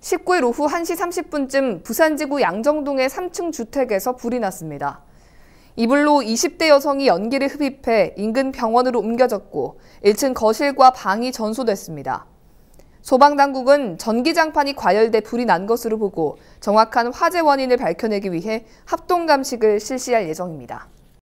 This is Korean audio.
19일 오후 1시 30분쯤 부산지구 양정동의 3층 주택에서 불이 났습니다. 이불로 20대 여성이 연기를 흡입해 인근 병원으로 옮겨졌고 1층 거실과 방이 전소됐습니다. 소방당국은 전기장판이 과열돼 불이 난 것으로 보고 정확한 화재 원인을 밝혀내기 위해 합동감식을 실시할 예정입니다.